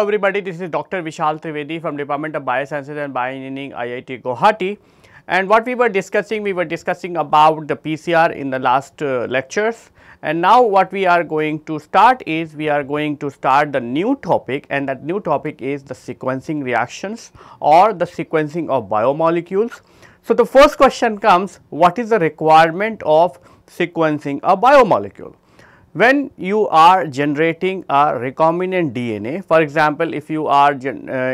Hello everybody, this is Dr. Vishal Trivedi from Department of Biosciences and Bioengineering IIT Guwahati. And what we were discussing, we were discussing about the PCR in the last uh, lectures. And now what we are going to start is we are going to start the new topic and that new topic is the sequencing reactions or the sequencing of biomolecules. So the first question comes, what is the requirement of sequencing a biomolecule? when you are generating a recombinant DNA, for example, if you are uh,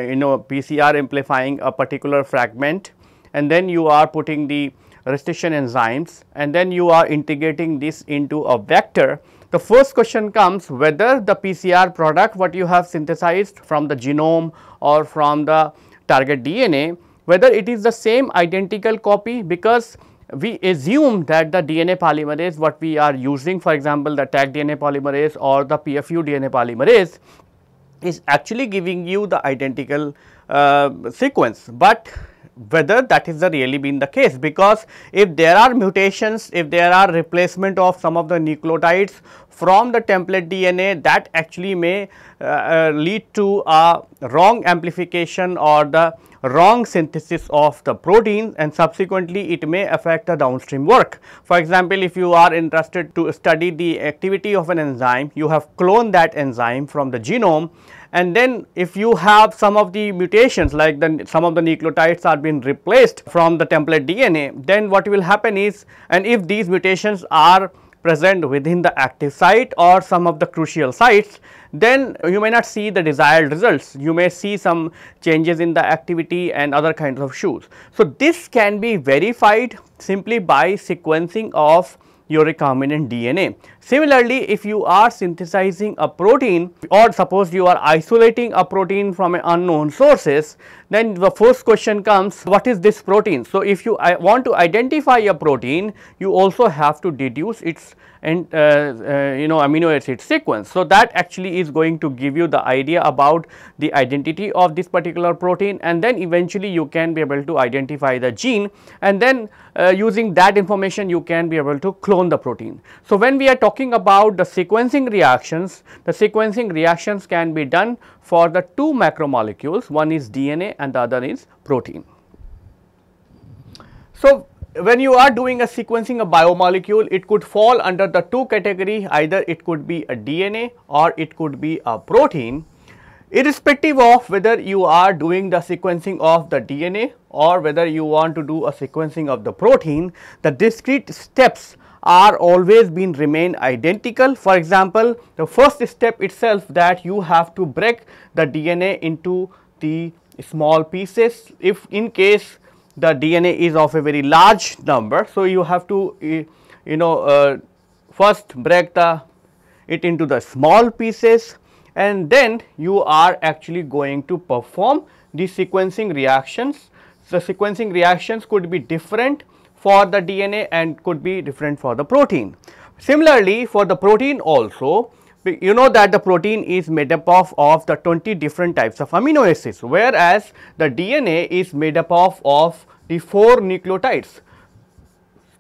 you know PCR amplifying a particular fragment and then you are putting the restriction enzymes and then you are integrating this into a vector, the first question comes whether the PCR product what you have synthesized from the genome or from the target DNA, whether it is the same identical copy because we assume that the DNA polymerase what we are using for example the tag DNA polymerase or the PFU DNA polymerase is actually giving you the identical uh, sequence, but whether that is the really been the case because if there are mutations, if there are replacement of some of the nucleotides from the template DNA that actually may uh, uh, lead to a wrong amplification or the wrong synthesis of the protein and subsequently it may affect the downstream work. For example, if you are interested to study the activity of an enzyme, you have cloned that enzyme from the genome and then if you have some of the mutations like then some of the nucleotides are being replaced from the template DNA then what will happen is and if these mutations are present within the active site or some of the crucial sites then you may not see the desired results you may see some changes in the activity and other kinds of shoes. So, this can be verified simply by sequencing of your recombinant DNA. Similarly, if you are synthesizing a protein or suppose you are isolating a protein from an unknown sources, then the first question comes, what is this protein? So if you uh, want to identify a protein, you also have to deduce its and uh, uh, you know amino acid sequence. So that actually is going to give you the idea about the identity of this particular protein and then eventually you can be able to identify the gene and then uh, using that information you can be able to clone the protein. So when we are talking about the sequencing reactions, the sequencing reactions can be done for the two macromolecules, one is DNA and the other is protein. So, when you are doing a sequencing of biomolecule, it could fall under the two category, either it could be a DNA or it could be a protein. Irrespective of whether you are doing the sequencing of the DNA or whether you want to do a sequencing of the protein, the discrete steps are always been remain identical. For example, the first step itself that you have to break the DNA into the small pieces if in case the DNA is of a very large number. So, you have to eh, you know uh, first break the it into the small pieces and then you are actually going to perform the sequencing reactions. The sequencing reactions could be different for the DNA and could be different for the protein. Similarly, for the protein also, you know that the protein is made up of, of the 20 different types of amino acids, whereas the DNA is made up of, of the 4 nucleotides.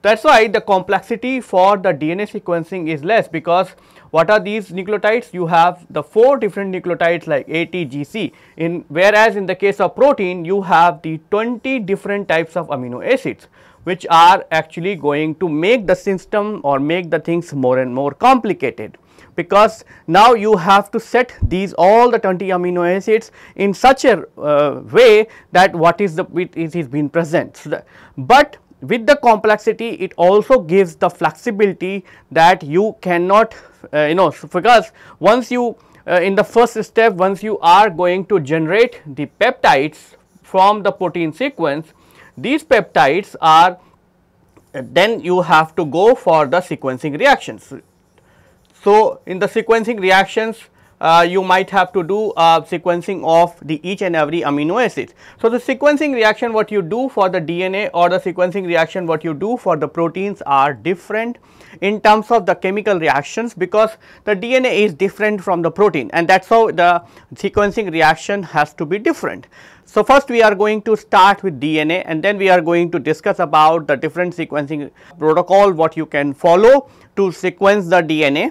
That is why the complexity for the DNA sequencing is less because what are these nucleotides? You have the 4 different nucleotides like ATGC, in, whereas in the case of protein, you have the 20 different types of amino acids which are actually going to make the system or make the things more and more complicated because now you have to set these all the 20 amino acids in such a uh, way that what is the it is, is being present. So the, but with the complexity it also gives the flexibility that you cannot uh, you know because once you uh, in the first step once you are going to generate the peptides from the protein sequence these peptides are then you have to go for the sequencing reactions. So, in the sequencing reactions uh, you might have to do sequencing of the each and every amino acid. So, the sequencing reaction what you do for the DNA or the sequencing reaction what you do for the proteins are different in terms of the chemical reactions because the DNA is different from the protein and that is how the sequencing reaction has to be different. So first we are going to start with DNA and then we are going to discuss about the different sequencing protocol what you can follow to sequence the DNA.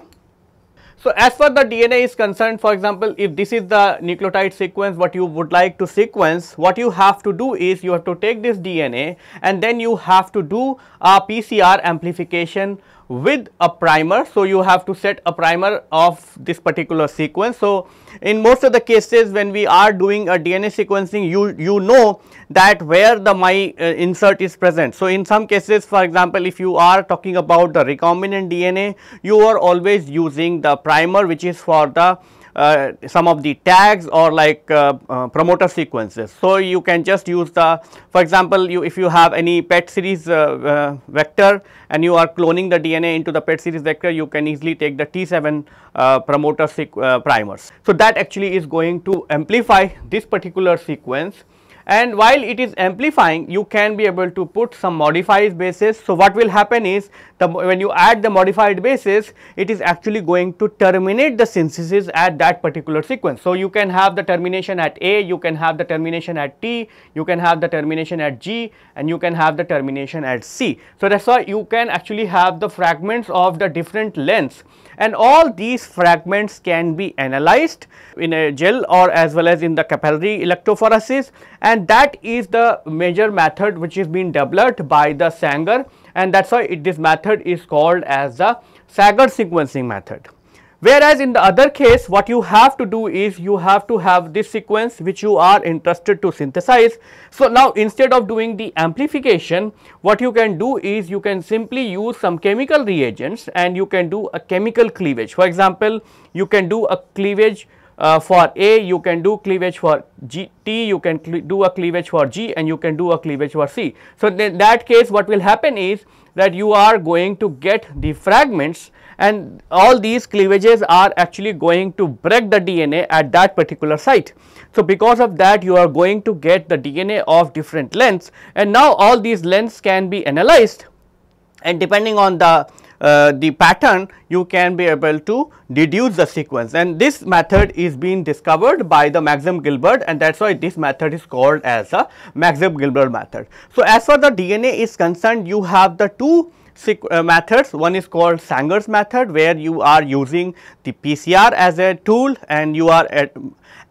So as far the DNA is concerned for example if this is the nucleotide sequence what you would like to sequence what you have to do is you have to take this DNA and then you have to do a PCR amplification with a primer. So, you have to set a primer of this particular sequence. So, in most of the cases when we are doing a DNA sequencing, you, you know that where the my uh, insert is present. So, in some cases for example, if you are talking about the recombinant DNA, you are always using the primer which is for the uh, some of the tags or like uh, uh, promoter sequences. So, you can just use the for example, you if you have any pet series uh, vector and you are cloning the DNA into the pet series vector, you can easily take the T7 promoter primers. So, that actually is going to amplify this particular sequence and while it is amplifying you can be able to put some modified bases. So, what will happen is the when you add the modified bases it is actually going to terminate the synthesis at that particular sequence. So, you can have the termination at A, you can have the termination at T, you can have the termination at G and you can have the termination at C. So, that is why you can actually have the fragments of the different lengths and all these fragments can be analyzed in a gel or as well as in the capillary electrophoresis and that is the major method which is being developed by the Sanger and that is why it, this method is called as the Sager sequencing method. Whereas in the other case, what you have to do is you have to have this sequence which you are interested to synthesize. So now instead of doing the amplification, what you can do is you can simply use some chemical reagents and you can do a chemical cleavage. For example, you can do a cleavage uh, for A, you can do cleavage for G, T, you can do a cleavage for G and you can do a cleavage for C. So in that case, what will happen is that you are going to get the fragments and all these cleavages are actually going to break the DNA at that particular site. So, because of that you are going to get the DNA of different lengths and now all these lengths can be analyzed and depending on the uh, the pattern you can be able to deduce the sequence and this method is being discovered by the Maxim Gilbert and that is why this method is called as the Maxim Gilbert method. So, as far the DNA is concerned you have the two uh, methods. One is called Sanger's method where you are using the PCR as a tool and you are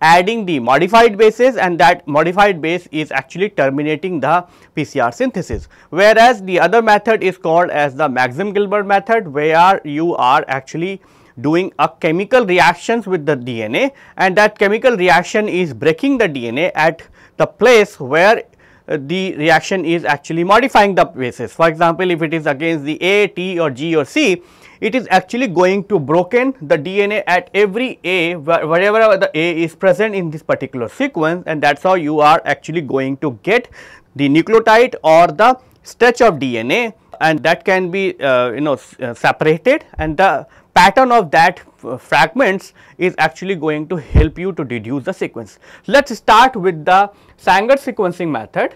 adding the modified bases and that modified base is actually terminating the PCR synthesis. Whereas the other method is called as the Maxim-Gilbert method where you are actually doing a chemical reactions with the DNA and that chemical reaction is breaking the DNA at the place where uh, the reaction is actually modifying the bases. For example, if it is against the A, T or G or C, it is actually going to broken the DNA at every A wherever the A is present in this particular sequence and that is how you are actually going to get the nucleotide or the stretch of DNA and that can be uh, you know uh, separated and the pattern of that uh, fragments is actually going to help you to deduce the sequence. Let us start with the Sanger sequencing method.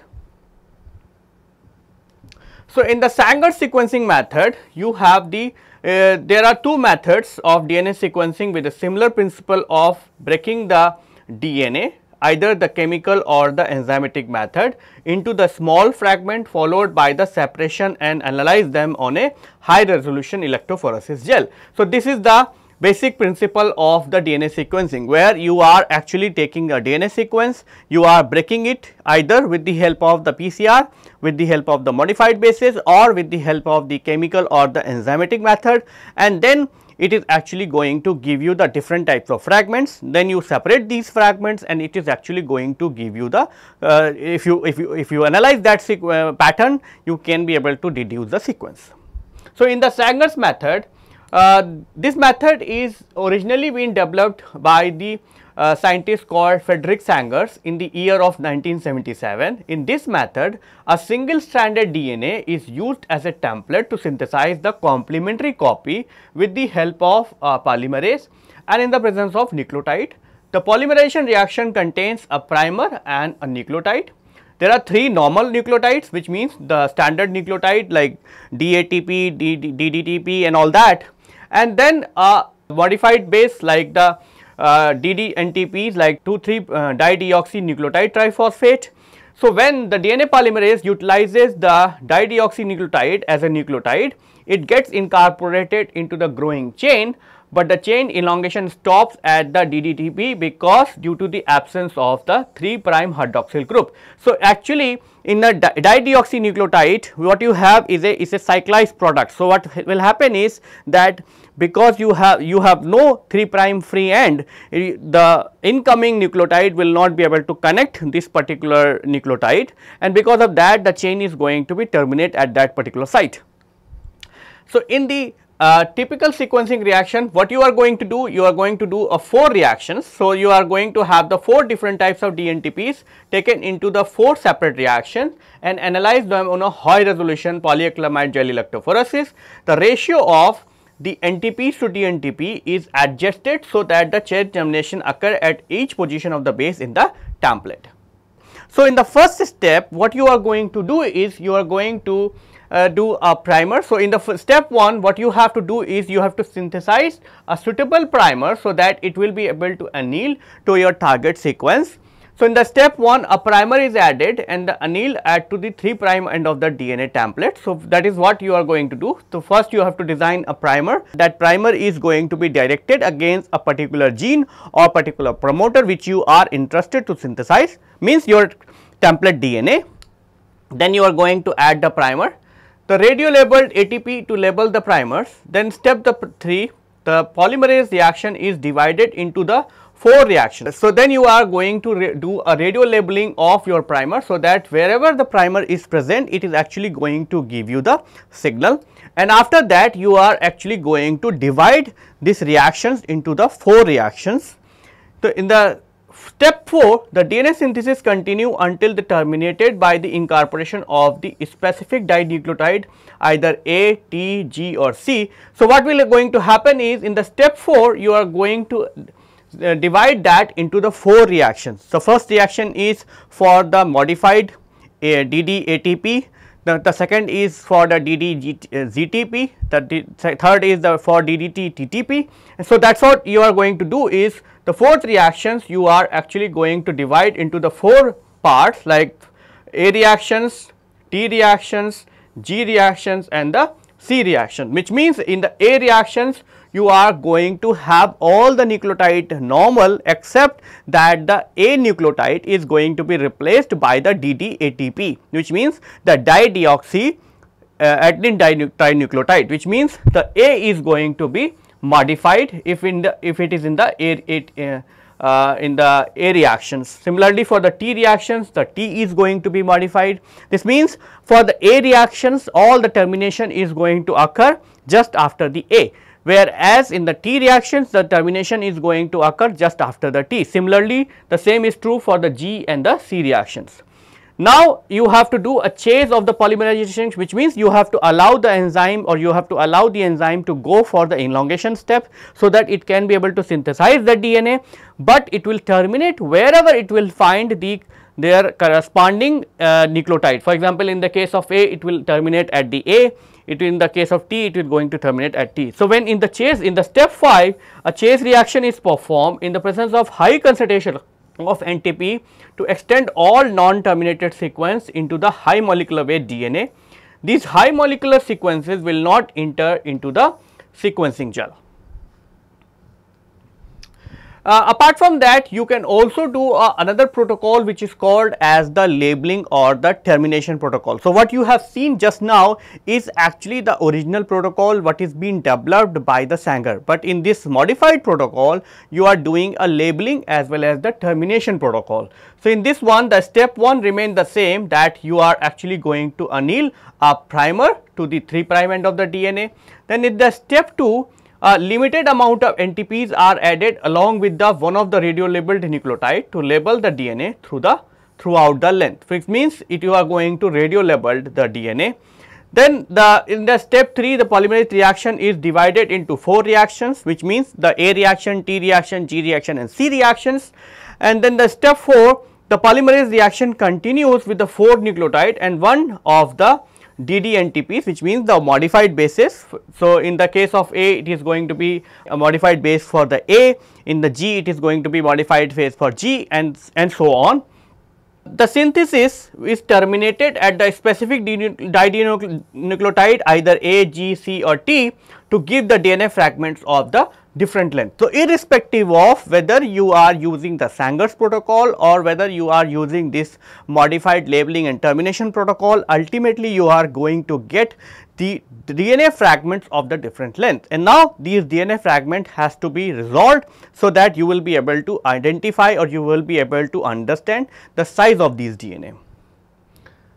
So, in the Sanger sequencing method, you have the uh, there are two methods of DNA sequencing with a similar principle of breaking the DNA either the chemical or the enzymatic method into the small fragment followed by the separation and analyze them on a high resolution electrophoresis gel. So, this is the basic principle of the DNA sequencing where you are actually taking a DNA sequence, you are breaking it either with the help of the PCR, with the help of the modified bases or with the help of the chemical or the enzymatic method and then it is actually going to give you the different types of fragments then you separate these fragments and it is actually going to give you the uh, if you if you if you analyze that uh, pattern you can be able to deduce the sequence so in the Sanger's method uh, this method is originally been developed by the uh, scientist called Frederick Sangers in the year of 1977. In this method, a single stranded DNA is used as a template to synthesize the complementary copy with the help of uh, polymerase and in the presence of nucleotide. The polymerization reaction contains a primer and a nucleotide. There are three normal nucleotides which means the standard nucleotide like DATP, DDTP and all that and then a modified base like the uh, DDNTPs like 2,3-dideoxynucleotide uh, triphosphate. So, when the DNA polymerase utilizes the dideoxynucleotide as a nucleotide, it gets incorporated into the growing chain, but the chain elongation stops at the DDTP because due to the absence of the 3' hydroxyl group. So, actually in a di dideoxynucleotide what you have is a is a cyclized product so what will happen is that because you have you have no 3 prime free end the incoming nucleotide will not be able to connect this particular nucleotide and because of that the chain is going to be terminate at that particular site so in the uh, typical sequencing reaction what you are going to do you are going to do a four reactions so you are going to have the four different types of DNTPs taken into the four separate reactions and analyze them on a high resolution polyacrylamide gel electrophoresis the ratio of the NTPs to DNTP is adjusted so that the chain termination occur at each position of the base in the template so in the first step what you are going to do is you are going to uh, do a primer. So, in the step 1 what you have to do is you have to synthesize a suitable primer so that it will be able to anneal to your target sequence. So, in the step 1 a primer is added and the anneal add to the 3 prime end of the DNA template. So, that is what you are going to do. So, first you have to design a primer that primer is going to be directed against a particular gene or particular promoter which you are interested to synthesize means your template DNA. Then you are going to add the primer the radio labeled ATP to label the primers. Then step the 3, the polymerase reaction is divided into the 4 reactions. So, then you are going to do a radio labeling of your primer. So, that wherever the primer is present, it is actually going to give you the signal. And after that, you are actually going to divide these reactions into the 4 reactions. So, in the Step 4. The DNA synthesis continue until they terminated by the incorporation of the specific dinucleotide either A, T, G or C. So, what will going to happen is in the step 4 you are going to uh, divide that into the 4 reactions. So, first reaction is for the modified DDATP, the, the, second is for the DDZTP, uh, the, third is the for ddTTP. so, that is what you are going to do is the fourth reactions you are actually going to divide into the four parts like A reactions, T reactions, G reactions and the C reaction which means in the A reactions you are going to have all the nucleotide normal except that the A nucleotide is going to be replaced by the DDATP which means the dideoxy uh, adenine dinucleotide which means the A is going to be modified if in the if it is in the air it uh, uh, in the A reactions. Similarly, for the T reactions, the T is going to be modified. This means for the A reactions, all the termination is going to occur just after the A, whereas in the T reactions, the termination is going to occur just after the T. Similarly, the same is true for the G and the C reactions. Now you have to do a chase of the polymerization which means you have to allow the enzyme or you have to allow the enzyme to go for the elongation step so that it can be able to synthesize the DNA but it will terminate wherever it will find the their corresponding uh, nucleotide. For example, in the case of A it will terminate at the A, it in the case of T it will going to terminate at T. So, when in the chase in the step 5 a chase reaction is performed in the presence of high concentration of NTP to extend all non-terminated sequence into the high molecular weight DNA. These high molecular sequences will not enter into the sequencing gel. Uh, apart from that, you can also do uh, another protocol which is called as the labeling or the termination protocol. So, what you have seen just now is actually the original protocol what is being developed by the Sanger. But in this modified protocol, you are doing a labeling as well as the termination protocol. So, in this one, the step 1 remains the same that you are actually going to anneal a primer to the 3 prime end of the DNA. Then in the step 2, a limited amount of NTPs are added along with the one of the radio-labeled nucleotide to label the DNA through the throughout the length, which means it you are going to radio-labeled the DNA. Then the in the step 3 the polymerase reaction is divided into 4 reactions which means the A reaction, T reaction, G reaction and C reactions and then the step 4 the polymerase reaction continues with the 4 nucleotide and one of the DDNTPs which means the modified bases. So, in the case of A it is going to be a modified base for the A, in the G it is going to be modified phase for G and, and so on. The synthesis is terminated at the specific dinucleotide either A, G, C or T to give the DNA fragments of the different length. So, irrespective of whether you are using the Sanger's protocol or whether you are using this modified labeling and termination protocol, ultimately you are going to get the DNA fragments of the different length. And now these DNA fragment has to be resolved so that you will be able to identify or you will be able to understand the size of these DNA.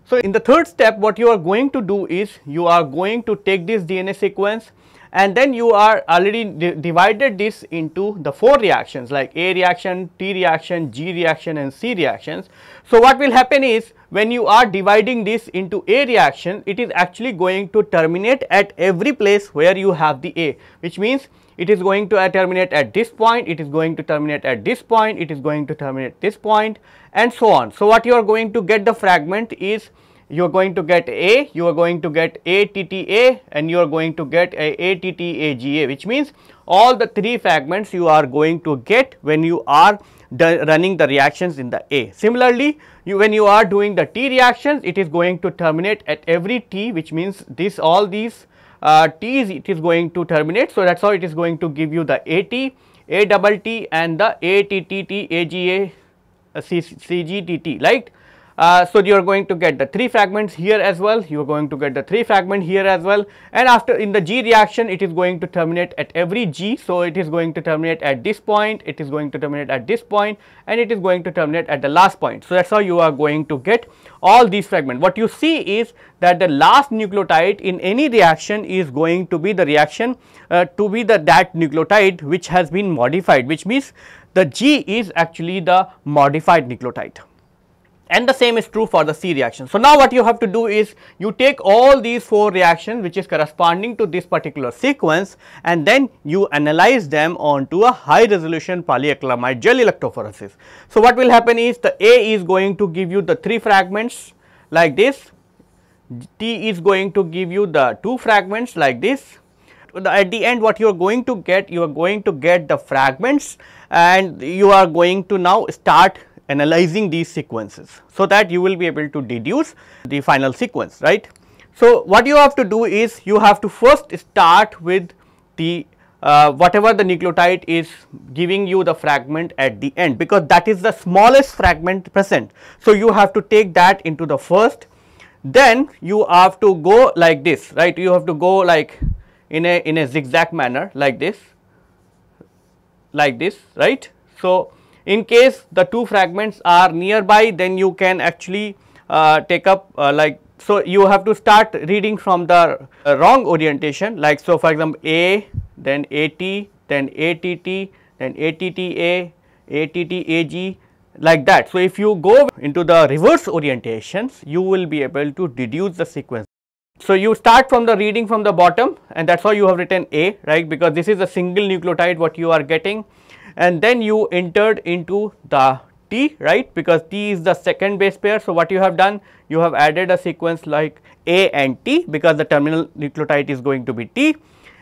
So, in the third step what you are going to do is you are going to take this DNA sequence and then you are already divided this into the four reactions like A reaction, T reaction, G reaction and C reactions. So, what will happen is when you are dividing this into A reaction, it is actually going to terminate at every place where you have the A which means it is going to terminate at this point, it is going to terminate at this point, it is going to terminate this point and so on. So, what you are going to get the fragment is you are going to get A, you are going to get ATTA and you are going to get a ATTAGA which means all the three fragments you are going to get when you are running the reactions in the A. Similarly, you, when you are doing the T reactions it is going to terminate at every T which means this all these uh, T's it is going to terminate. So, that is how it is going to give you the AT, A double T and the ATTTAGA, AGA, CGTT right. Uh, so you are going to get the three fragments here as well you are going to get the three fragment here as well and after in the G reaction it is going to terminate at every G so it is going to terminate at this point it is going to terminate at this point and it is going to terminate at the last point so that's how you are going to get all these fragments what you see is that the last nucleotide in any reaction is going to be the reaction uh, to be the that nucleotide which has been modified which means the G is actually the modified nucleotide and the same is true for the C reaction. So now what you have to do is you take all these four reactions which is corresponding to this particular sequence and then you analyze them onto a high resolution polyacrylamide gel electrophoresis. So what will happen is the A is going to give you the three fragments like this, T is going to give you the two fragments like this, the, at the end what you are going to get you are going to get the fragments and you are going to now start analyzing these sequences so that you will be able to deduce the final sequence, right. So, what you have to do is you have to first start with the uh, whatever the nucleotide is giving you the fragment at the end because that is the smallest fragment present. So, you have to take that into the first then you have to go like this right you have to go like in a in a zigzag manner like this like this right. So, in case the two fragments are nearby then you can actually uh, take up uh, like so you have to start reading from the uh, wrong orientation like so for example A then AT then ATT then ATTA ATTAG like that. So, if you go into the reverse orientations you will be able to deduce the sequence. So, you start from the reading from the bottom and that is why you have written A right because this is a single nucleotide what you are getting and then you entered into the T right because T is the second base pair. So, what you have done you have added a sequence like A and T because the terminal nucleotide is going to be T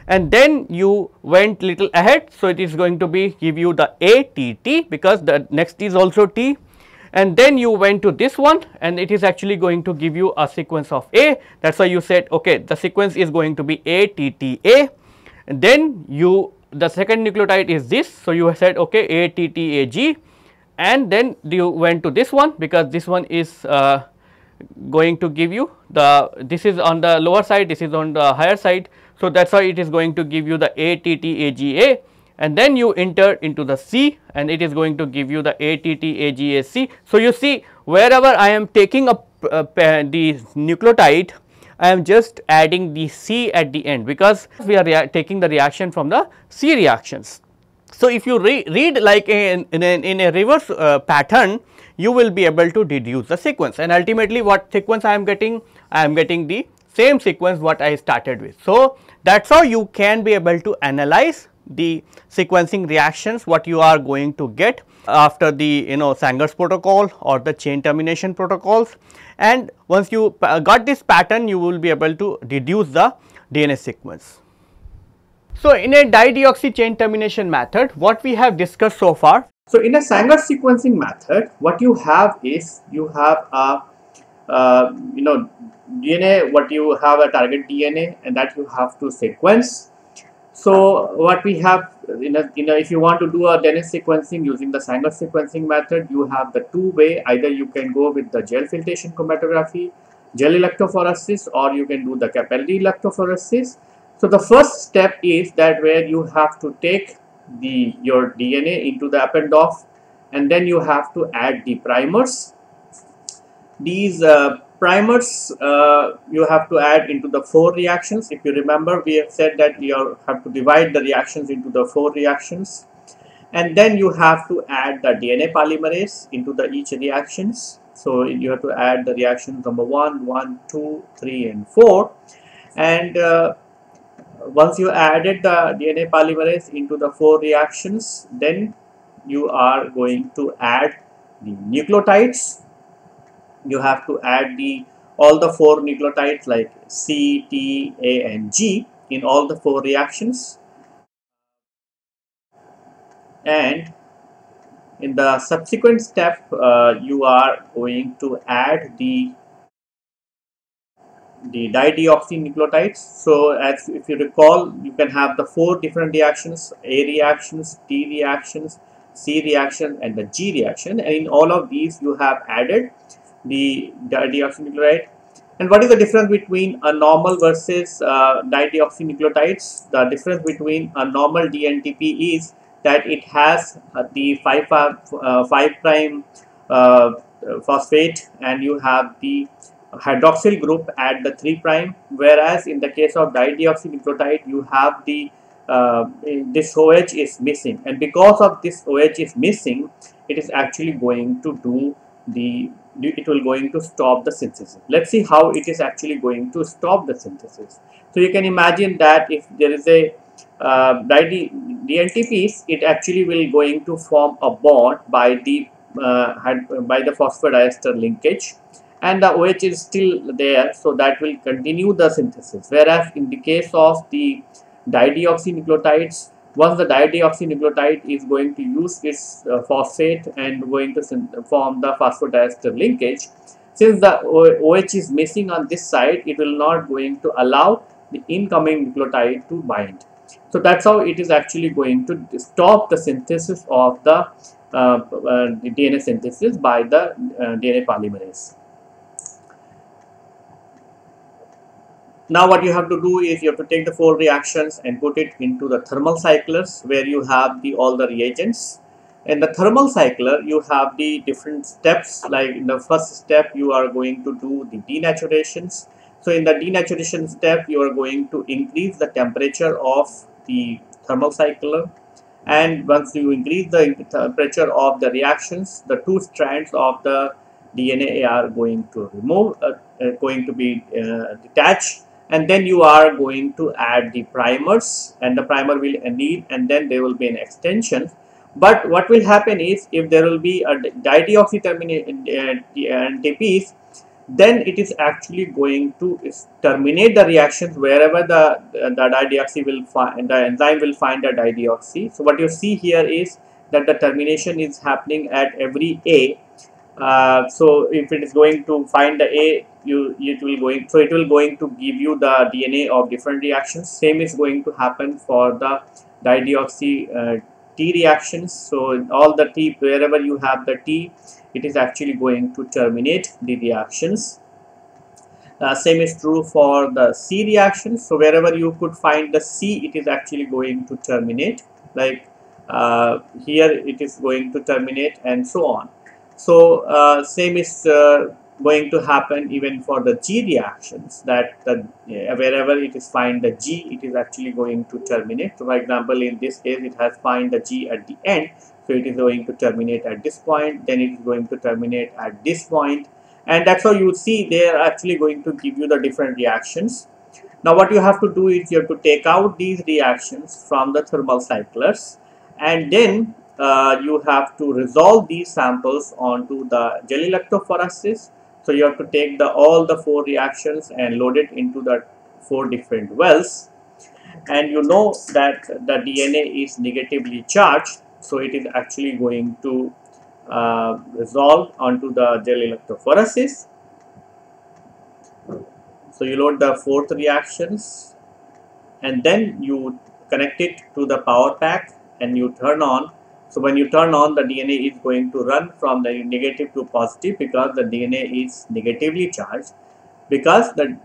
and then you went little ahead. So, it is going to be give you the A T T because the next is also T and then you went to this one and it is actually going to give you a sequence of A that is why you said okay the sequence is going to be A T T A and then you the second nucleotide is this. So, you said okay ATTAG and then you went to this one because this one is uh, going to give you the this is on the lower side this is on the higher side. So, that is why it is going to give you the ATTAGA and then you enter into the C and it is going to give you the ATTAGAC. So, you see wherever I am taking up uh, the nucleotide I am just adding the C at the end because we are taking the reaction from the C reactions. So, if you re read like in, in, a, in a reverse uh, pattern, you will be able to deduce the sequence and ultimately what sequence I am getting? I am getting the same sequence what I started with. So, that is how you can be able to analyze the sequencing reactions what you are going to get after the you know Sanger's protocol or the chain termination protocols and once you got this pattern you will be able to reduce the DNA sequence. So, in a dideoxy chain termination method what we have discussed so far. So, in a Sanger sequencing method what you have is you have a uh, you know DNA what you have a target DNA and that you have to sequence so what we have, in a, in a, if you want to do a Dennis sequencing using the Sanger sequencing method, you have the two way, either you can go with the gel filtration chromatography, gel electrophoresis, or you can do the capillary electrophoresis. So the first step is that where you have to take the your DNA into the append of, and then you have to add the primers. These uh, primers uh, you have to add into the four reactions if you remember we have said that you have to divide the reactions into the four reactions and then you have to add the DNA polymerase into the each reactions so you have to add the reaction number one, one, two, three, and 4 and uh, once you added the DNA polymerase into the four reactions then you are going to add the nucleotides you have to add the all the four nucleotides like C, T, A and G in all the four reactions and in the subsequent step uh, you are going to add the the dideoxynucleotides so as if you recall you can have the four different reactions A reactions, T reactions, C reaction and the G reaction and in all of these you have added the deoxynucleotide. And what is the difference between a normal versus uh, dideoxynucleotides? The difference between a normal DNTP is that it has uh, the 5, uh, uh five prime uh, phosphate and you have the hydroxyl group at the 3 prime whereas in the case of dideoxynucleotide you have the uh, this OH is missing and because of this OH is missing it is actually going to do the it will going to stop the synthesis. Let's see how it is actually going to stop the synthesis. So you can imagine that if there is a uh, by the it actually will going to form a bond by the uh, by the phosphodiester linkage and the OH is still there so that will continue the synthesis whereas in the case of the dideoxynucleotides once the dideoxynucleotide is going to use its uh, phosphate and going to form the phosphodiester linkage, since the OH is missing on this side, it will not going to allow the incoming nucleotide to bind. So that's how it is actually going to stop the synthesis of the uh, uh, DNA synthesis by the uh, DNA polymerase. Now what you have to do is you have to take the four reactions and put it into the thermal cyclers where you have the all the reagents. In the thermal cycler you have the different steps like in the first step you are going to do the denaturations. So in the denaturation step you are going to increase the temperature of the thermal cycler and once you increase the temperature of the reactions the two strands of the DNA are going to remove uh, uh, going to be uh, detached and then you are going to add the primers and the primer will need and then there will be an extension but what will happen is if there will be a dideoxyterminate uh, uh, then it is actually going to terminate the reactions wherever the, the dideoxy will find the enzyme will find the dideoxy so what you see here is that the termination is happening at every a uh, so if it is going to find the A, you it will going so it will going to give you the DNA of different reactions. Same is going to happen for the dideoxy uh, T reactions. So all the T wherever you have the T, it is actually going to terminate the reactions. Uh, same is true for the C reactions. So wherever you could find the C, it is actually going to terminate. Like uh, here, it is going to terminate and so on. So uh, same is uh, going to happen even for the G reactions that the, wherever it is find the G it is actually going to terminate. So for example in this case it has find the G at the end so it is going to terminate at this point then it is going to terminate at this point and that's how you see they are actually going to give you the different reactions. Now what you have to do is you have to take out these reactions from the thermal cyclers and then uh, you have to resolve these samples onto the gel electrophoresis. So you have to take the all the four reactions and load it into the four different wells. And you know that the DNA is negatively charged, so it is actually going to uh, resolve onto the gel electrophoresis. So you load the fourth reactions and then you connect it to the power pack and you turn on so when you turn on, the DNA is going to run from the negative to positive because the DNA is negatively charged because the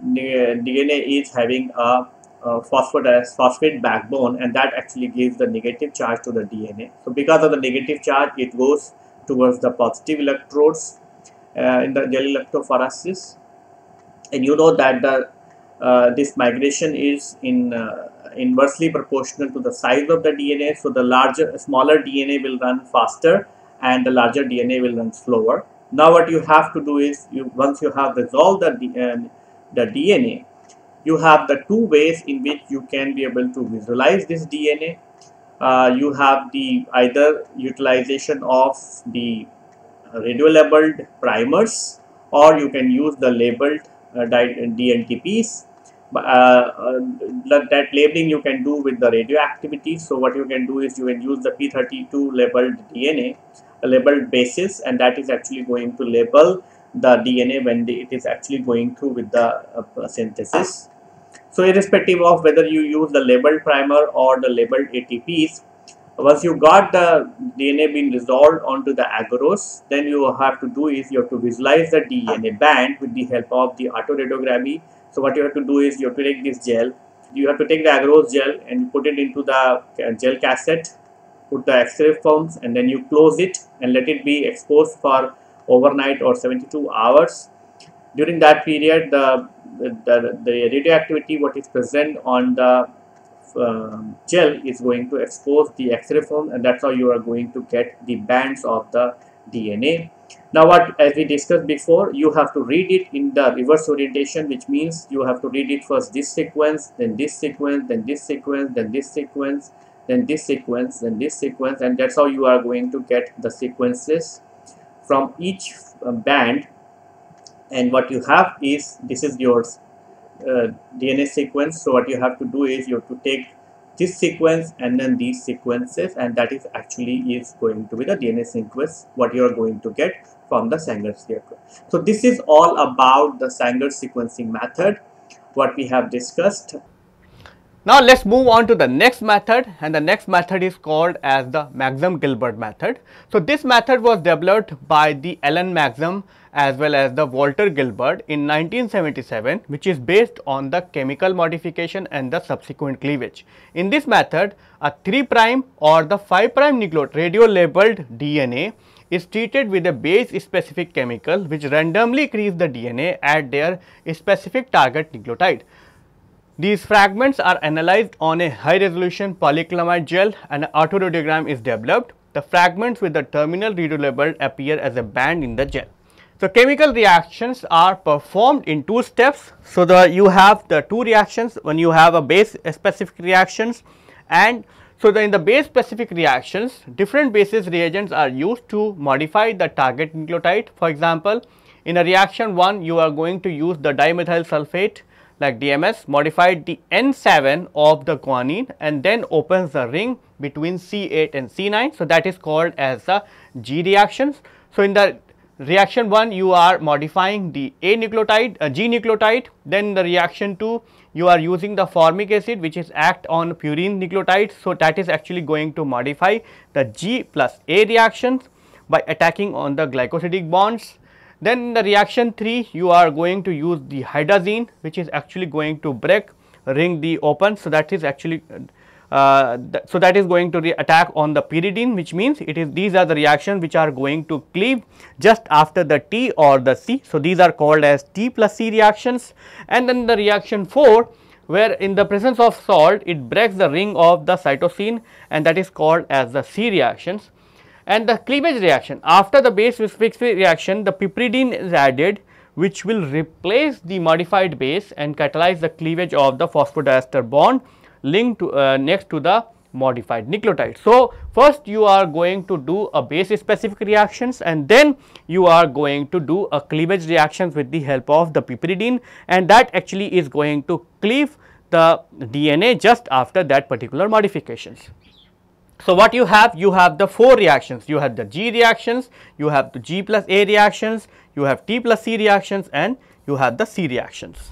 DNA is having a, a phosphate, phosphate backbone and that actually gives the negative charge to the DNA. So because of the negative charge, it goes towards the positive electrodes uh, in the gel electrophoresis and you know that the uh, this migration is in uh, inversely proportional to the size of the DNA. So the larger, smaller DNA will run faster and the larger DNA will run slower. Now what you have to do is, you once you have resolved the, uh, the DNA, you have the two ways in which you can be able to visualize this DNA. Uh, you have the either utilization of the radio-labeled primers or you can use the labeled uh, DNTPs uh, uh, that labeling you can do with the radioactivity. So what you can do is you can use the P32 labeled DNA, labeled basis, and that is actually going to label the DNA when the, it is actually going through with the uh, synthesis. So irrespective of whether you use the labeled primer or the labeled ATPs, once you got the DNA being resolved onto the agarose, then you have to do is you have to visualize the DNA band with the help of the autoradiography. So what you have to do is you have to take this gel, you have to take the agarose gel and put it into the gel cassette, put the X-ray films and then you close it and let it be exposed for overnight or 72 hours. During that period, the, the, the radioactivity what is present on the um, gel is going to expose the X-ray film and that's how you are going to get the bands of the DNA. Now what as we discussed before you have to read it in the reverse orientation which means you have to read it first this sequence then this sequence then this sequence then this sequence then this sequence then this sequence and that's how you are going to get the sequences from each uh, band and what you have is this is your uh, DNA sequence. So what you have to do is you have to take this sequence and then these sequences and that is actually is going to be the DNA sequence what you are going to get from the Sanger circle. So this is all about the Sanger sequencing method what we have discussed. Now let's move on to the next method and the next method is called as the Maxim-Gilbert method. So this method was developed by the Alan Maxim as well as the Walter Gilbert in 1977 which is based on the chemical modification and the subsequent cleavage. In this method, a 3 prime or the 5 prime radio-labeled DNA is treated with a base specific chemical which randomly cleaves the DNA at their specific target nucleotide. These fragments are analyzed on a high resolution polyclamide gel and an autoradiogram is developed. The fragments with the terminal radio label appear as a band in the gel. So, chemical reactions are performed in two steps. So, the you have the two reactions when you have a base specific reactions and so the, in the base specific reactions different bases reagents are used to modify the target nucleotide. For example, in a reaction 1 you are going to use the dimethyl sulfate like DMS modified the N7 of the guanine and then opens the ring between C8 and C9. So, that is called as the G reactions. So, in the reaction 1 you are modifying the A nucleotide, uh, G nucleotide, then the reaction 2 you are using the formic acid which is act on purine nucleotide. So, that is actually going to modify the G plus A reactions by attacking on the glycosidic bonds. Then the reaction 3 you are going to use the hydrazine which is actually going to break ring the open. So, that is actually uh, th so that is going to attack on the pyridine which means it is these are the reactions which are going to cleave just after the T or the C. So, these are called as T plus C reactions and then the reaction 4 where in the presence of salt it breaks the ring of the cytosine and that is called as the C reactions and the cleavage reaction after the base fixed reaction the pyridine is added which will replace the modified base and catalyze the cleavage of the phosphodiester bond linked to, uh, next to the modified nucleotide. So, first you are going to do a base specific reactions and then you are going to do a cleavage reactions with the help of the piperidine and that actually is going to cleave the DNA just after that particular modifications. So, what you have? You have the 4 reactions. You have the G reactions, you have the G plus A reactions, you have T plus C reactions and you have the C reactions.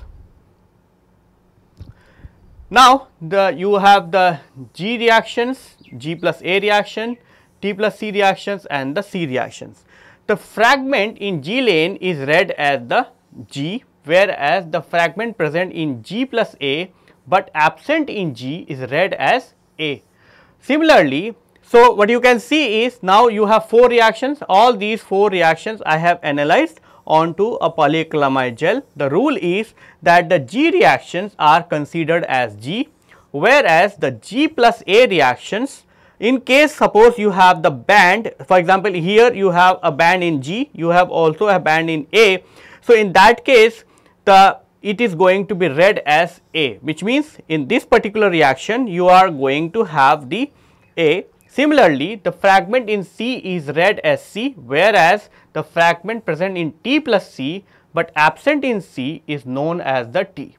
Now, the you have the G reactions, G plus A reaction, T plus C reactions and the C reactions. The fragment in G lane is read as the G whereas the fragment present in G plus A but absent in G is read as A. Similarly, so what you can see is now you have 4 reactions, all these 4 reactions I have analyzed onto a polyacrylamide gel. The rule is that the G reactions are considered as G whereas the G plus A reactions in case suppose you have the band for example here you have a band in G you have also a band in A. So, in that case the it is going to be read as A which means in this particular reaction you are going to have the A. Similarly, the fragment in C is read as C whereas the fragment present in T plus C but absent in C is known as the T.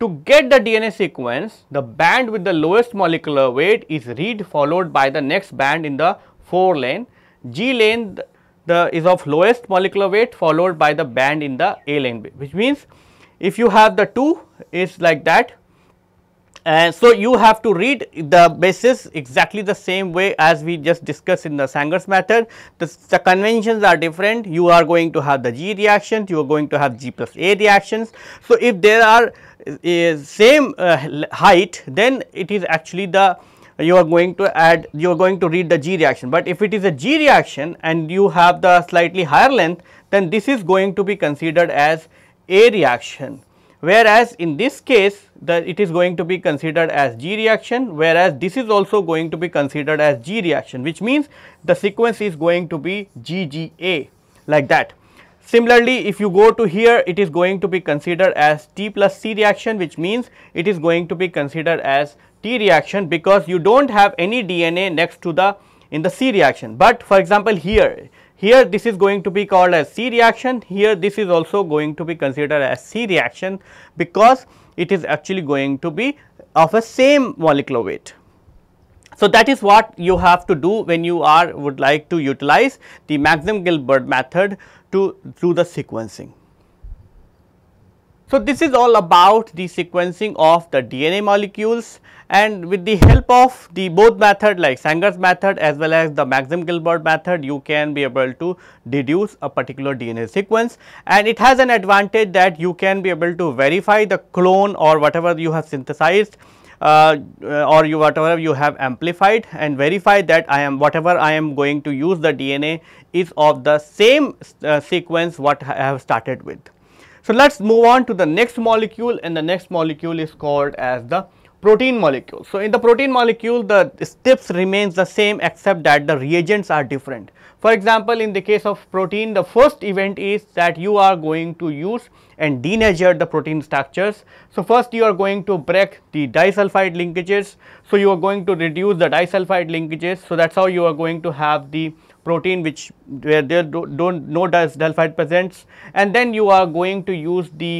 To get the DNA sequence, the band with the lowest molecular weight is read followed by the next band in the 4 lane. G lane the, is of lowest molecular weight followed by the band in the A lane which means if you have the 2 is like that and so, you have to read the basis exactly the same way as we just discussed in the Sanger's method. The, the conventions are different. You are going to have the G reactions, you are going to have G plus A reactions. So, if there are uh, same uh, height, then it is actually the you are going to add you are going to read the G reaction. But if it is a G reaction and you have the slightly higher length then this is going to be considered as A reaction whereas in this case the it is going to be considered as G reaction whereas this is also going to be considered as G reaction which means the sequence is going to be GGA like that. Similarly, if you go to here it is going to be considered as T plus C reaction which means it is going to be considered as T reaction because you do not have any DNA next to the in the C reaction. But for example, here here this is going to be called as C reaction, here this is also going to be considered as C reaction because it is actually going to be of a same molecular weight. So, that is what you have to do when you are would like to utilize the maximum gilbert method to do the sequencing. So, this is all about the sequencing of the DNA molecules and with the help of the both method like Sanger's method as well as the Maxim Gilbert method you can be able to deduce a particular DNA sequence and it has an advantage that you can be able to verify the clone or whatever you have synthesized uh, or you whatever you have amplified and verify that I am whatever I am going to use the DNA is of the same uh, sequence what I have started with. So let's move on to the next molecule and the next molecule is called as the protein molecule. So in the protein molecule the steps remains the same except that the reagents are different. For example in the case of protein the first event is that you are going to use and denature the protein structures. So first you are going to break the disulfide linkages. So you are going to reduce the disulfide linkages. So that's how you are going to have the protein which where there don't no sulfide presents and then you are going to use the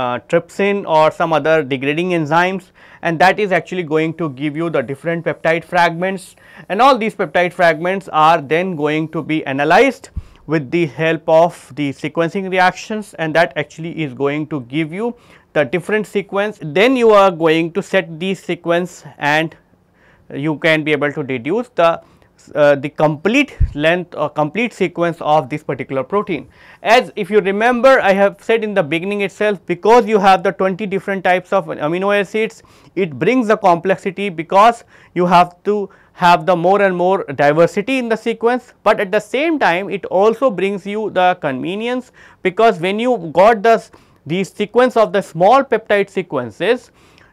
uh, trypsin or some other degrading enzymes and that is actually going to give you the different peptide fragments and all these peptide fragments are then going to be analyzed with the help of the sequencing reactions and that actually is going to give you the different sequence then you are going to set these sequence and you can be able to deduce the uh, the complete length or complete sequence of this particular protein. As if you remember I have said in the beginning itself because you have the 20 different types of amino acids it brings the complexity because you have to have the more and more diversity in the sequence but at the same time it also brings you the convenience because when you got the these sequence of the small peptide sequences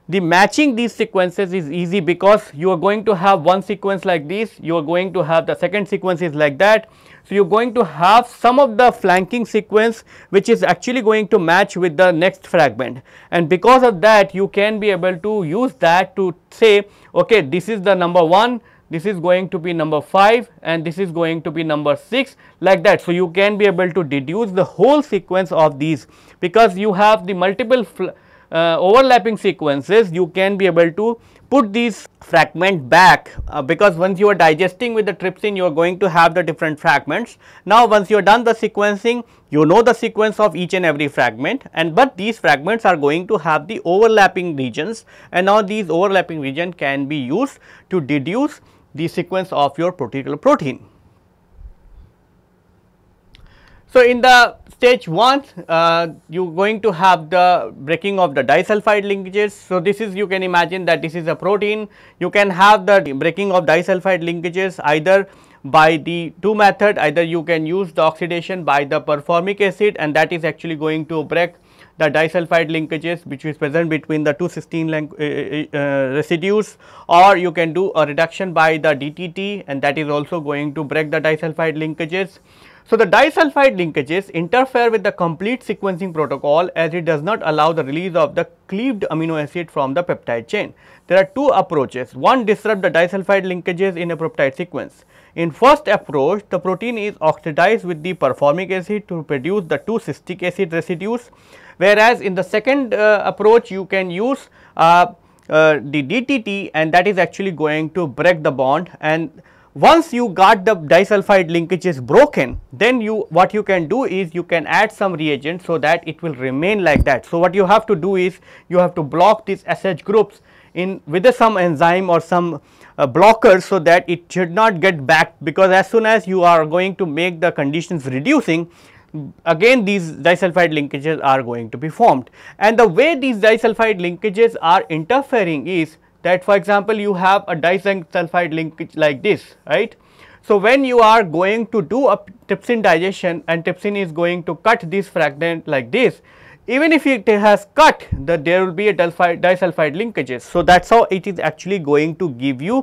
the matching these sequences is easy because you are going to have one sequence like this, you are going to have the second sequence is like that. So, you are going to have some of the flanking sequence which is actually going to match with the next fragment and because of that you can be able to use that to say okay this is the number 1, this is going to be number 5 and this is going to be number 6 like that. So, you can be able to deduce the whole sequence of these because you have the multiple uh, overlapping sequences you can be able to put these fragment back uh, because once you are digesting with the trypsin you are going to have the different fragments. Now once you are done the sequencing you know the sequence of each and every fragment and but these fragments are going to have the overlapping regions and now these overlapping region can be used to deduce the sequence of your protein protein. So, in the stage 1 uh, you going to have the breaking of the disulfide linkages. So, this is you can imagine that this is a protein you can have the breaking of disulfide linkages either by the two method either you can use the oxidation by the performic acid and that is actually going to break the disulfide linkages which is present between the two cysteine uh, uh, uh, residues or you can do a reduction by the DTT and that is also going to break the disulfide linkages. So the disulfide linkages interfere with the complete sequencing protocol as it does not allow the release of the cleaved amino acid from the peptide chain. There are two approaches. One disrupt the disulfide linkages in a peptide sequence. In first approach, the protein is oxidized with the performic acid to produce the two cystic acid residues, whereas in the second uh, approach you can use uh, uh, the DTT and that is actually going to break the bond and once you got the disulfide linkages broken, then you what you can do is you can add some reagent so that it will remain like that. So what you have to do is you have to block these SH groups in with some enzyme or some uh, blocker so that it should not get back because as soon as you are going to make the conditions reducing again these disulfide linkages are going to be formed and the way these disulfide linkages are interfering is that for example you have a disulfide linkage like this right. So when you are going to do a trypsin digestion and trypsin is going to cut this fragment like this even if it has cut there will be a disulfide linkages. So that is how it is actually going to give you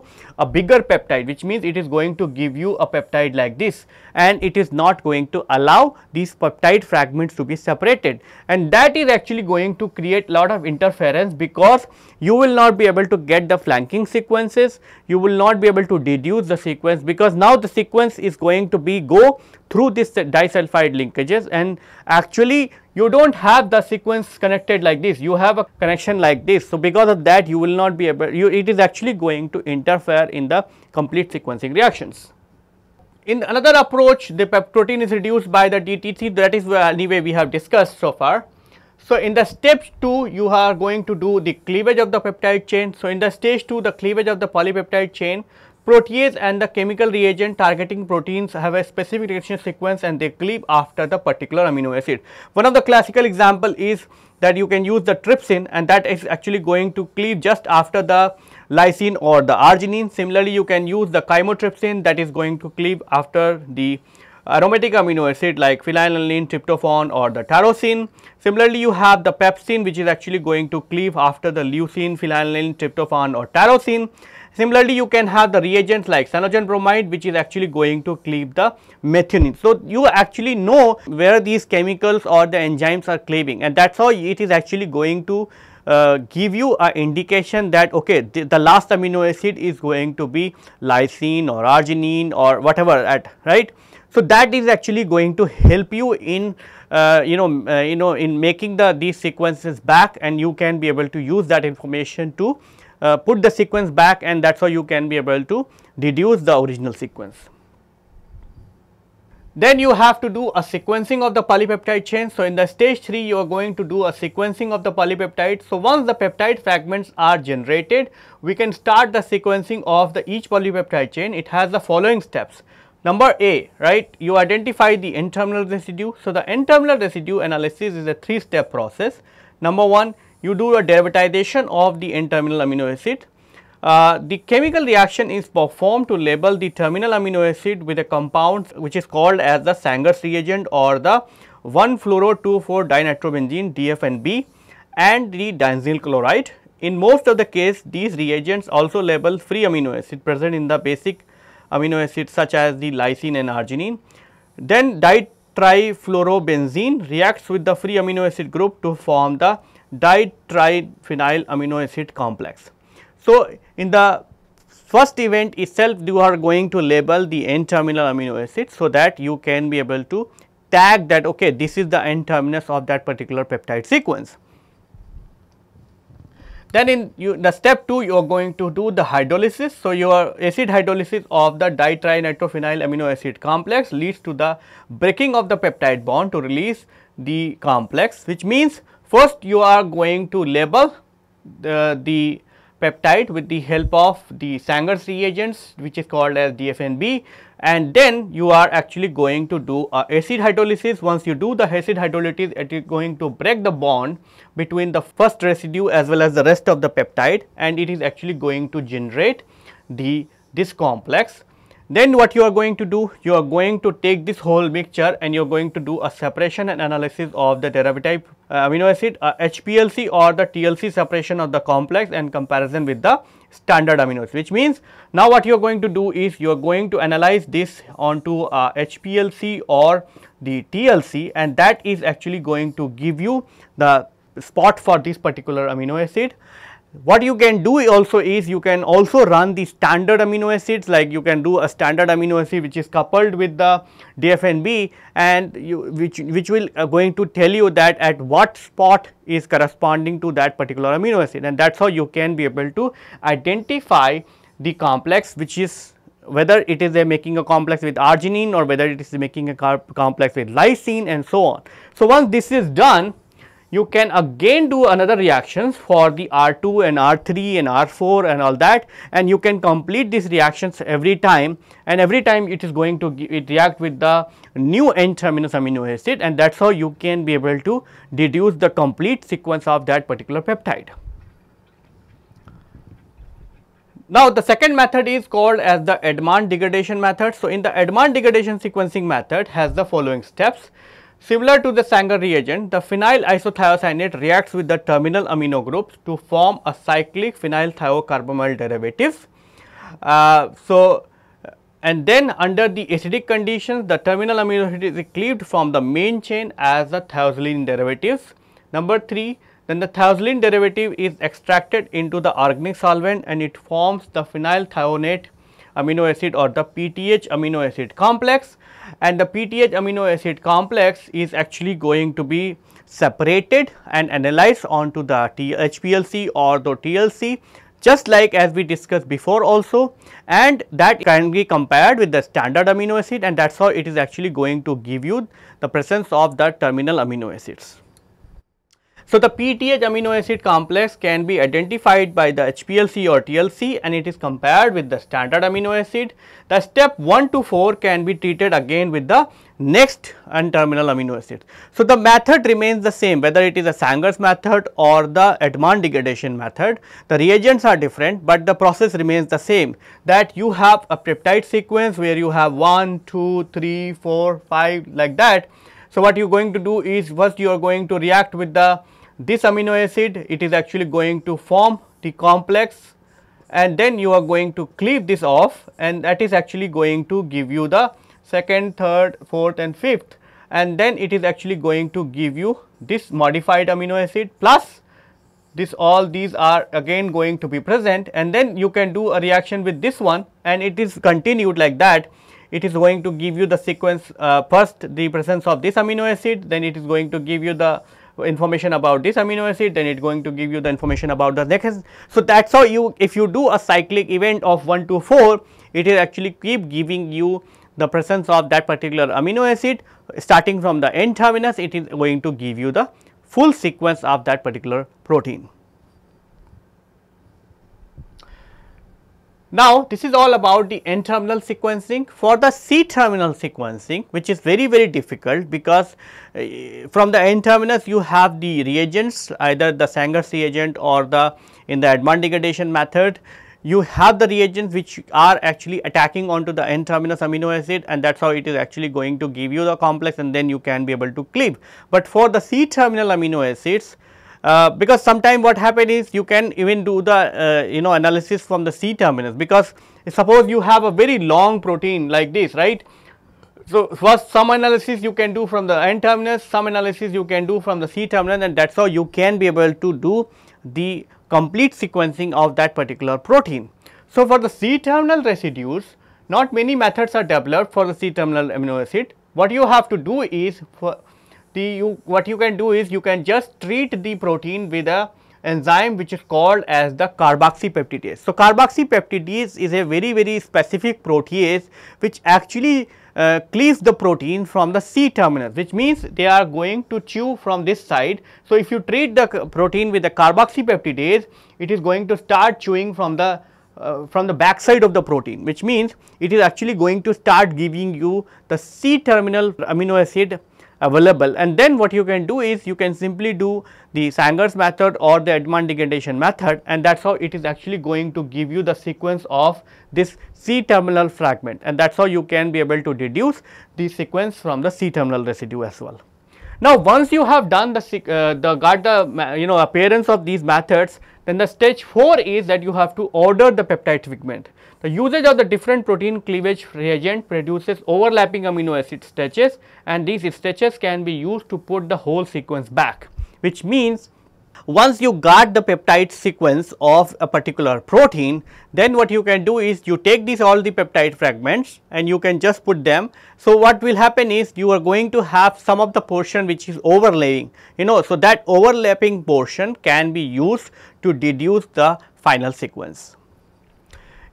a bigger peptide which means it is going to give you a peptide like this and it is not going to allow these peptide fragments to be separated and that is actually going to create lot of interference because you will not be able to get the flanking sequences, you will not be able to deduce the sequence because now the sequence is going to be go through this disulfide linkages and actually you do not have the sequence connected like this, you have a connection like this. So, because of that you will not be able, you, it is actually going to interfere in the complete sequencing reactions. In another approach, the protein is reduced by the DTC that is anyway uh, we have discussed so far. So, in the step 2 you are going to do the cleavage of the peptide chain. So, in the stage 2 the cleavage of the polypeptide chain protease and the chemical reagent targeting proteins have a specific reaction sequence and they cleave after the particular amino acid. One of the classical example is that you can use the trypsin and that is actually going to cleave just after the lysine or the arginine. Similarly, you can use the chymotrypsin that is going to cleave after the aromatic amino acid like phenylalanine, tryptophan or the tyrosine. Similarly, you have the pepsin which is actually going to cleave after the leucine, phenylalanine, tryptophan or tyrosine. Similarly, you can have the reagents like cyanogen bromide which is actually going to cleave the methionine. So, you actually know where these chemicals or the enzymes are cleaving and that is how it is actually going to uh, give you an indication that okay the, the, last amino acid is going to be lysine or arginine or whatever at right. So, that is actually going to help you in uh, you know uh, you know in making the these sequences back and you can be able to use that information to uh, put the sequence back and that is how you can be able to deduce the original sequence. Then you have to do a sequencing of the polypeptide chain. So in the stage 3 you are going to do a sequencing of the polypeptide. So once the peptide fragments are generated, we can start the sequencing of the each polypeptide chain. It has the following steps. Number A, right, you identify the N-terminal residue. So the N-terminal residue analysis is a three-step process. Number 1, you do a derivatization of the N-terminal amino acid. Uh, the chemical reaction is performed to label the terminal amino acid with a compound which is called as the Sanger's reagent or the 1-fluoro-2,4-dinitrobenzene DFNB and the dianyl chloride. In most of the case, these reagents also label free amino acid present in the basic amino acids such as the lysine and arginine. Then ditrifluorobenzene reacts with the free amino acid group to form the phenyl amino acid complex. So, in the first event itself you are going to label the N-terminal amino acid so that you can be able to tag that okay this is the N-terminus of that particular peptide sequence. Then in you, the step 2 you are going to do the hydrolysis. So, your acid hydrolysis of the ditrinitrophenyl amino acid complex leads to the breaking of the peptide bond to release the complex which means first you are going to label the, the peptide with the help of the Sanger's reagents which is called as DFNB and then you are actually going to do uh, acid hydrolysis. Once you do the acid hydrolysis it is going to break the bond between the first residue as well as the rest of the peptide and it is actually going to generate the this complex then what you are going to do, you are going to take this whole mixture and you are going to do a separation and analysis of the derivative uh, amino acid uh, HPLC or the TLC separation of the complex and comparison with the standard amino acid which means now what you are going to do is you are going to analyze this onto uh, HPLC or the TLC and that is actually going to give you the spot for this particular amino acid what you can do also is you can also run the standard amino acids like you can do a standard amino acid which is coupled with the DFNB and you, which, which will uh, going to tell you that at what spot is corresponding to that particular amino acid and that is how you can be able to identify the complex which is whether it is a making a complex with arginine or whether it is making a complex with lysine and so on. So, once this is done you can again do another reactions for the R2 and R3 and R4 and all that and you can complete these reactions every time and every time it is going to react with the new n terminus amino acid and that is how you can be able to deduce the complete sequence of that particular peptide. Now, the second method is called as the Edman degradation method. So, in the Edman degradation sequencing method has the following steps. Similar to the Sanger reagent, the phenyl isothiocyanate reacts with the terminal amino groups to form a cyclic phenyl thiocarbamyl derivative. Uh, so, and then under the acidic conditions, the terminal amino acid is cleaved from the main chain as the thiazoline derivatives. Number 3, then the thiazoline derivative is extracted into the organic solvent and it forms the phenyl thionate amino acid or the PTH amino acid complex and the PTH amino acid complex is actually going to be separated and analyzed onto the HPLC or the TLC just like as we discussed before also and that can be compared with the standard amino acid and that is how it is actually going to give you the presence of the terminal amino acids. So, the PTH amino acid complex can be identified by the HPLC or TLC and it is compared with the standard amino acid. The step 1 to 4 can be treated again with the next and terminal amino acid. So, the method remains the same whether it is a Sanger's method or the Edman degradation method. The reagents are different, but the process remains the same that you have a peptide sequence where you have 1, 2, 3, 4, 5 like that. So, what you are going to do is first you are going to react with the this amino acid it is actually going to form the complex and then you are going to cleave this off and that is actually going to give you the second, third, fourth and fifth and then it is actually going to give you this modified amino acid plus this all these are again going to be present and then you can do a reaction with this one and it is continued like that it is going to give you the sequence uh, first the presence of this amino acid then it is going to give you the information about this amino acid then it's going to give you the information about the next. So, that is how you if you do a cyclic event of 1 to 4 it is actually keep giving you the presence of that particular amino acid starting from the N terminus it is going to give you the full sequence of that particular protein. Now, this is all about the N-terminal sequencing. For the C-terminal sequencing, which is very, very difficult because uh, from the N-terminus you have the reagents, either the Sanger's reagent or the in the Edmond degradation method, you have the reagents which are actually attacking onto the N-terminus amino acid and that is how it is actually going to give you the complex and then you can be able to cleave. But for the C-terminal amino acids, uh, because sometime what happen is you can even do the uh, you know analysis from the C terminus because suppose you have a very long protein like this right. So, first some analysis you can do from the N terminus, some analysis you can do from the C terminus and that is how you can be able to do the complete sequencing of that particular protein. So, for the C terminal residues not many methods are developed for the C terminal amino acid. What you have to do is for, the you what you can do is you can just treat the protein with a enzyme which is called as the carboxypeptidase. So, carboxypeptidase is a very very specific protease which actually uh, cleaves the protein from the C terminus which means they are going to chew from this side. So, if you treat the protein with the carboxypeptidase it is going to start chewing from the uh, from the backside of the protein which means it is actually going to start giving you the C terminal amino acid available and then what you can do is you can simply do the Sanger's method or the Edmond degradation method and that is how it is actually going to give you the sequence of this C terminal fragment and that is how you can be able to deduce the sequence from the C terminal residue as well. Now once you have done the, uh, the got the you know appearance of these methods then the stage 4 is that you have to order the peptide fragment. The usage of the different protein cleavage reagent produces overlapping amino acid stretches and these stretches can be used to put the whole sequence back which means once you got the peptide sequence of a particular protein then what you can do is you take these all the peptide fragments and you can just put them. So, what will happen is you are going to have some of the portion which is overlaying you know so that overlapping portion can be used to deduce the final sequence.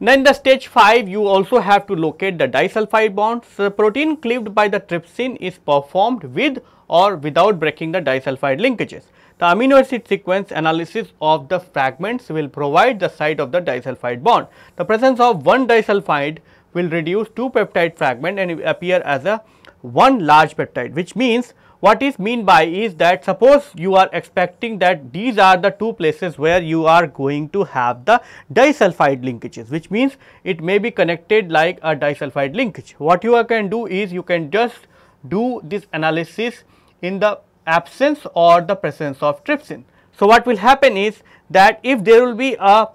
Then the stage 5 you also have to locate the disulfide bonds. So the protein cleaved by the trypsin is performed with or without breaking the disulfide linkages. The amino acid sequence analysis of the fragments will provide the site of the disulfide bond. The presence of one disulfide will reduce two peptide fragment and appear as a one large peptide which means what is mean by is that suppose you are expecting that these are the two places where you are going to have the disulfide linkages which means it may be connected like a disulfide linkage. What you can do is you can just do this analysis in the absence or the presence of trypsin. So, what will happen is that if there will be a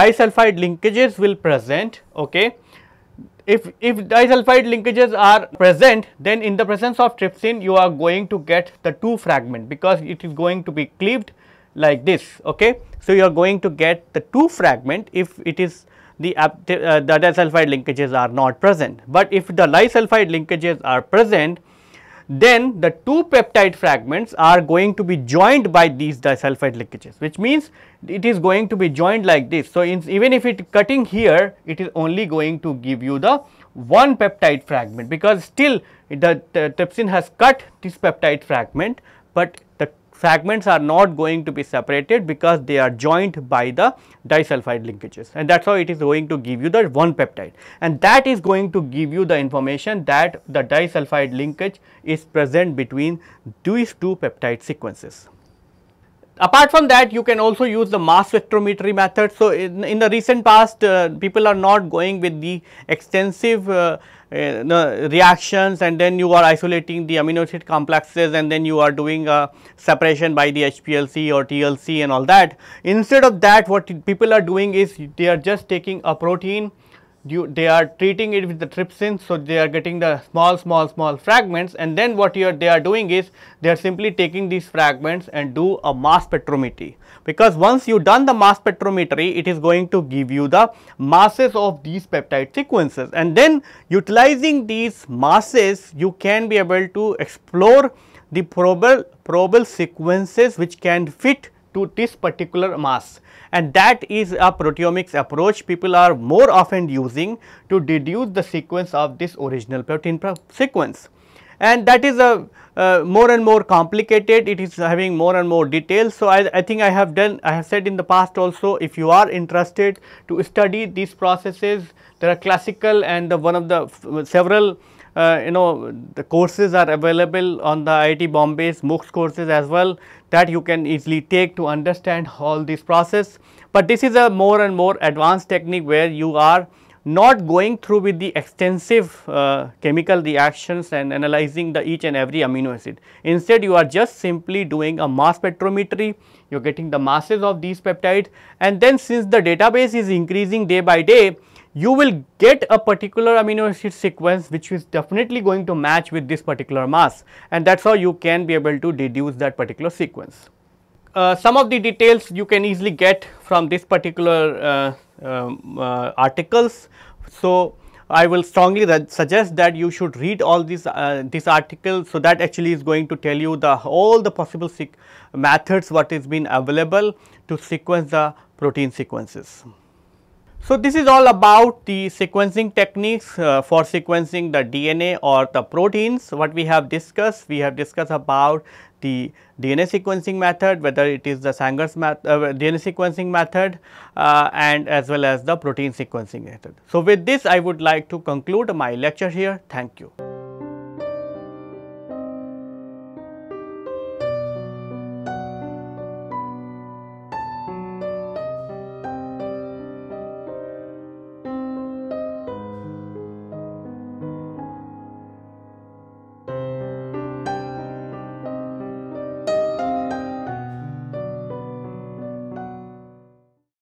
disulfide linkages will present okay if, if disulfide linkages are present, then in the presence of trypsin, you are going to get the two fragment because it is going to be cleaved like this, okay. So, you are going to get the two fragment if it is the, uh, the disulfide linkages are not present. But if the lysulfide linkages are present, then the two peptide fragments are going to be joined by these disulfide linkages, which means it is going to be joined like this. So, in, even if it cutting here, it is only going to give you the one peptide fragment because still the, the trypsin has cut this peptide fragment, but the fragments are not going to be separated because they are joined by the disulfide linkages and that is how it is going to give you the one peptide and that is going to give you the information that the disulfide linkage is present between these two peptide sequences apart from that you can also use the mass spectrometry method. So, in, in the recent past uh, people are not going with the extensive uh, uh, reactions and then you are isolating the amino acid complexes and then you are doing a separation by the HPLC or TLC and all that. Instead of that what people are doing is they are just taking a protein they are treating it with the trypsin. So, they are getting the small, small, small fragments and then what are, they are doing is they are simply taking these fragments and do a mass spectrometry. Because once you done the mass spectrometry, it is going to give you the masses of these peptide sequences and then utilizing these masses, you can be able to explore the probable, probable sequences which can fit to this particular mass and that is a proteomics approach people are more often using to deduce the sequence of this original protein sequence. And that is a uh, more and more complicated, it is having more and more details. So, I, I think I have done, I have said in the past also if you are interested to study these processes, there are classical and the one of the several uh, you know the courses are available on the IIT Bombay's MOOCs courses as well that you can easily take to understand all this process. But this is a more and more advanced technique where you are not going through with the extensive uh, chemical reactions and analyzing the each and every amino acid. Instead, you are just simply doing a mass spectrometry, you are getting the masses of these peptides and then since the database is increasing day by day, you will get a particular amino acid sequence which is definitely going to match with this particular mass and that is how you can be able to deduce that particular sequence. Uh, some of the details you can easily get from this particular uh, um, uh, articles. So, I will strongly suggest that you should read all these uh, this article so that actually is going to tell you the all the possible methods what is been available to sequence the protein sequences. So, this is all about the sequencing techniques uh, for sequencing the DNA or the proteins. What we have discussed, we have discussed about the DNA sequencing method, whether it is the Sanger's method, uh, DNA sequencing method uh, and as well as the protein sequencing method. So, with this I would like to conclude my lecture here. Thank you.